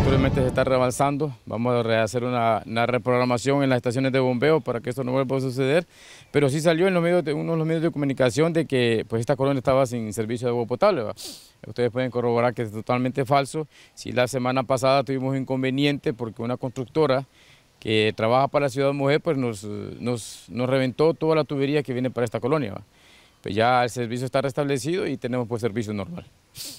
Actualmente se está rebalsando, vamos a hacer una, reprogramación en las estaciones de bombeo para que esto no vuelva a suceder, pero sí salió en los medios de, uno de los medios de comunicación de que pues esta colonia estaba sin servicio de agua potable. Ustedes pueden corroborar que es totalmente falso. Si la semana pasada tuvimos inconveniente porque una constructora que trabaja para la Ciudad Mujer pues nos, nos, reventó toda la tubería que viene para esta colonia. Pues ya el servicio está restablecido y tenemos pues servicio normal.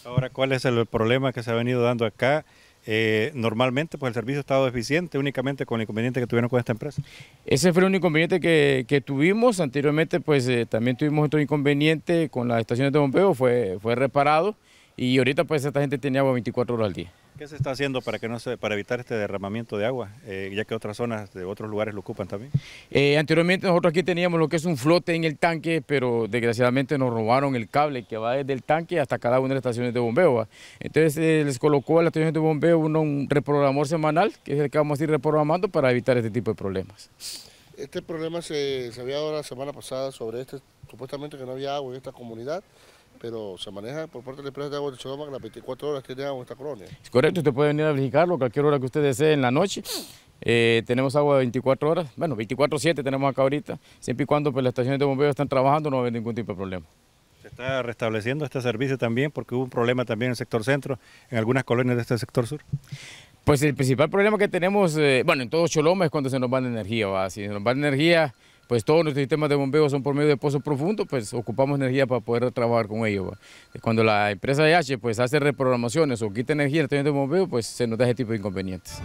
Ahora, ¿cuál es el problema que se ha venido dando acá? Eh, normalmente pues el servicio ha estado deficiente únicamente con el inconveniente que tuvieron con esta empresa. Ese fue el único inconveniente que, tuvimos, anteriormente pues eh, también tuvimos otro inconveniente con las estaciones de bombeo, fue, fue reparado y ahorita pues esta gente tenía 24 horas al día. ¿Qué se está haciendo para que no se, para evitar este derramamiento de agua, eh, ya que otras zonas de otros lugares lo ocupan también? Eh, anteriormente nosotros aquí teníamos lo que es un flote en el tanque, pero desgraciadamente nos robaron el cable que va desde el tanque hasta cada una de las estaciones de bombeo. Entonces eh, les colocó a las estaciones de bombeo uno, un reprogramador semanal, que es el que vamos a ir reprogramando para evitar este tipo de problemas. Este problema se, se había dado la semana pasada sobre este, supuestamente que no había agua en esta comunidad pero se maneja por parte de la empresa de agua de Choloma que las 24 horas que agua en esta colonia. Es correcto, usted puede venir a verificarlo cualquier hora que usted desee en la noche. Eh, tenemos agua de 24 horas, bueno, 24-7 tenemos acá ahorita, siempre y cuando pues, las estaciones de bombeo están trabajando no va a haber ningún tipo de problema. Se está restableciendo este servicio también porque hubo un problema también en el sector centro, en algunas colonias de este sector sur. Pues el principal problema que tenemos, eh, bueno, en todo Choloma es cuando se nos va la energía, ¿va? si se nos va la energía pues todos nuestros sistemas de bombeo son por medio de pozos profundos, pues ocupamos energía para poder trabajar con ellos. Eh, cuando la empresa EH pues hace reprogramaciones o quita energía en el de bombeo, pues se nos da ese tipo de inconvenientes.